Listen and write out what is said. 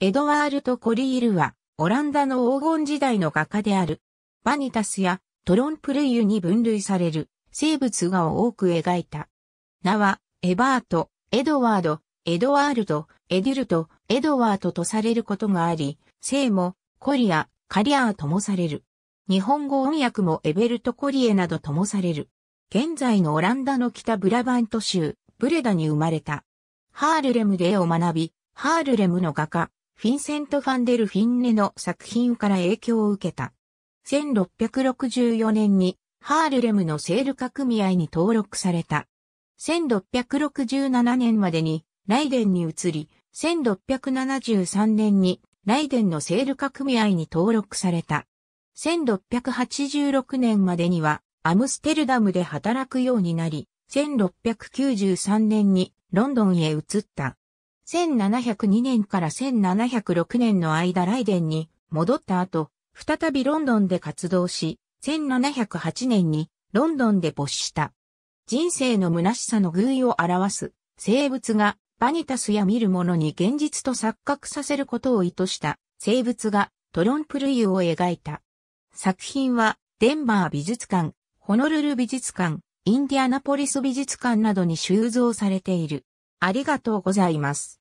エドワールト・コリールは、オランダの黄金時代の画家である。バニタスやトロンプレイユに分類される生物画を多く描いた。名は、エバート、エドワード、エドワールド、エディルト、エドワートとされることがあり、姓も、コリア、カリアーともされる。日本語音訳もエベルト・コリエなどともされる。現在のオランダの北ブラバント州、ブレダに生まれた。ハールレムで絵を学び、ハールレムの画家、フィンセント・ファンデル・フィンネの作品から影響を受けた。1664年にハールレムのセール化組合に登録された。1667年までにライデンに移り、1673年にライデンのセール化組合に登録された。1686年までにはアムステルダムで働くようになり、1693年にロンドンへ移った。1702年から1706年の間ライデンに戻った後、再びロンドンで活動し、1708年にロンドンで没した。人生の虚しさの偶意を表す、生物がバニタスや見る者に現実と錯覚させることを意図した生物がトロンプルイユを描いた。作品はデンバー美術館、ホノルル美術館、インディアナポリス美術館などに収蔵されている。ありがとうございます。